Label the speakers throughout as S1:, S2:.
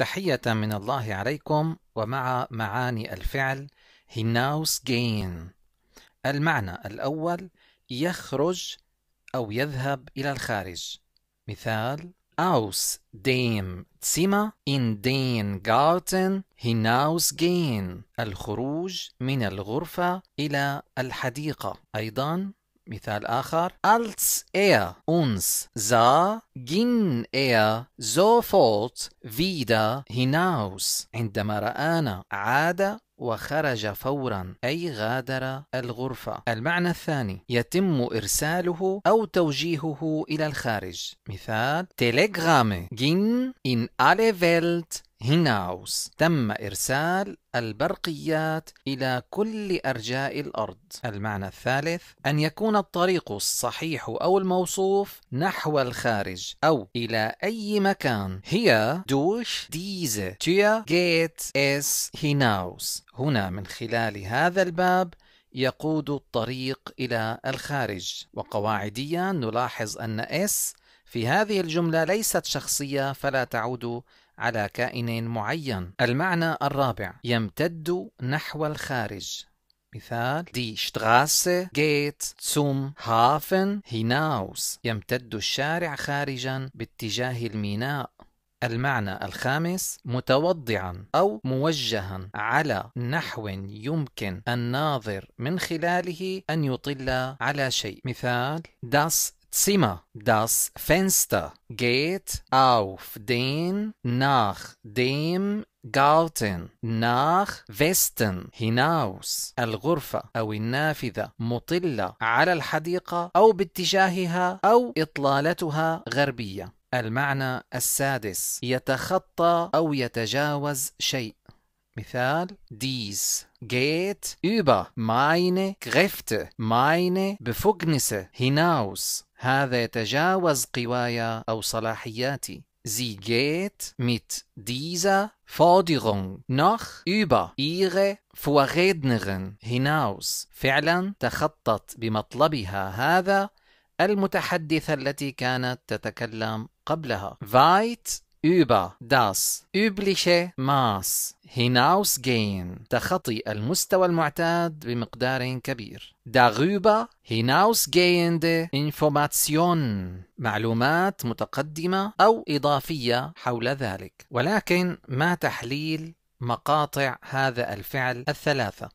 S1: تحية من الله عليكم ومع معاني الفعل جين المعنى الأول يخرج أو يذهب إلى الخارج مثال aus dem Zimmer in den Garten hinausgehen الخروج من الغرفة إلى الحديقة أيضا مثال آخر als er uns sah ging er sofort wieder hinaus عندما رآنا عاد وخرج فورا أي غادر الغرفة المعنى الثاني يتم إرساله أو توجيهه إلى الخارج مثال Telegramme gingen in alle Welt هيناوس تم إرسال البرقيات إلى كل أرجاء الأرض. المعنى الثالث أن يكون الطريق الصحيح أو الموصوف نحو الخارج أو إلى أي مكان. هي دوش ديزه تيا جيت اس هيناوس. هنا من خلال هذا الباب يقود الطريق إلى الخارج. وقواعديا نلاحظ أن اس في هذه الجملة ليست شخصية فلا تعود على كائن معين المعنى الرابع يمتد نحو الخارج مثال دي Straße geht zum Hafen hinaus يمتد الشارع خارجا باتجاه الميناء المعنى الخامس متوضعا أو موجها على نحو يمكن الناظر من خلاله أن يطل على شيء مثال Das Zimmer. Das Fenster geht auf den nach dem garten nach وستن hinaus الغرفة أو النافذة مطلة على الحديقة أو باتجاهها أو إطلالتها غربية المعنى السادس يتخطى أو يتجاوز شيء مثال dies geht über meine Kräfte meine Befugnisse hinaus هذا يتجاوز قواي أو صلاحياتي Sie geht mit dieser Forderung noch über ihre Vorrednerin hinaus. فعلا تخطت بمطلبها هذا المتحدثة التي كانت تتكلم قبلها. Weit über das übliche Maß hinausgehen تخطي المستوى المعتاد بمقدار كبير darüber hinausgehende Information معلومات متقدمة أو إضافية حول ذلك ولكن ما تحليل مقاطع هذا الفعل الثلاثة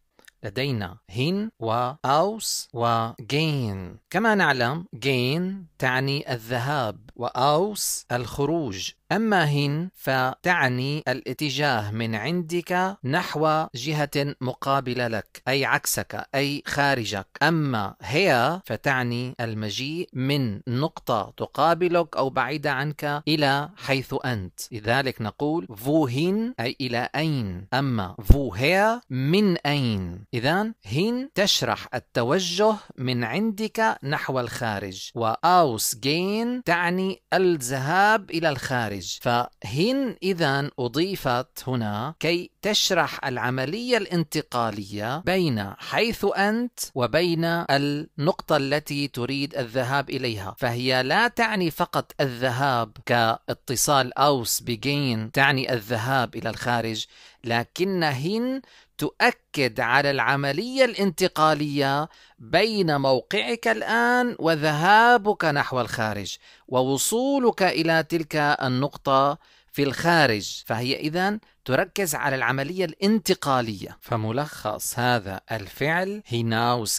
S1: لدينا هن و أوس و gain كما نعلم gain تعني الذهاب وأوس الخروج أما هن فتعني الاتجاه من عندك نحو جهة مقابلة لك أي عكسك أي خارجك أما هي فتعني المجيء من نقطة تقابلك أو بعيدة عنك إلى حيث أنت لذلك نقول فو هن أي إلى أين أما فو هي من أين إذا هن تشرح التوجه من عندك نحو الخارج وأوس جين تعني الذهاب إلى الخارج الخارج فهن إذا أضيفت هنا كي تشرح العملية الانتقالية بين حيث أنت وبين النقطة التي تريد الذهاب إليها فهي لا تعني فقط الذهاب كاتصال أوس بجين تعني الذهاب إلى الخارج لكن هن تؤكد على العملية الانتقالية بين موقعك الآن وذهابك نحو الخارج ووصولك إلى تلك النقطة في الخارج فهي إذا تركز على العملية الانتقالية فملخص هذا الفعل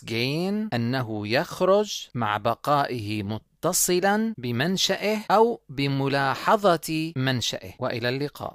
S1: جين أنه يخرج مع بقائه متصلا بمنشأه أو بملاحظة منشأه وإلى اللقاء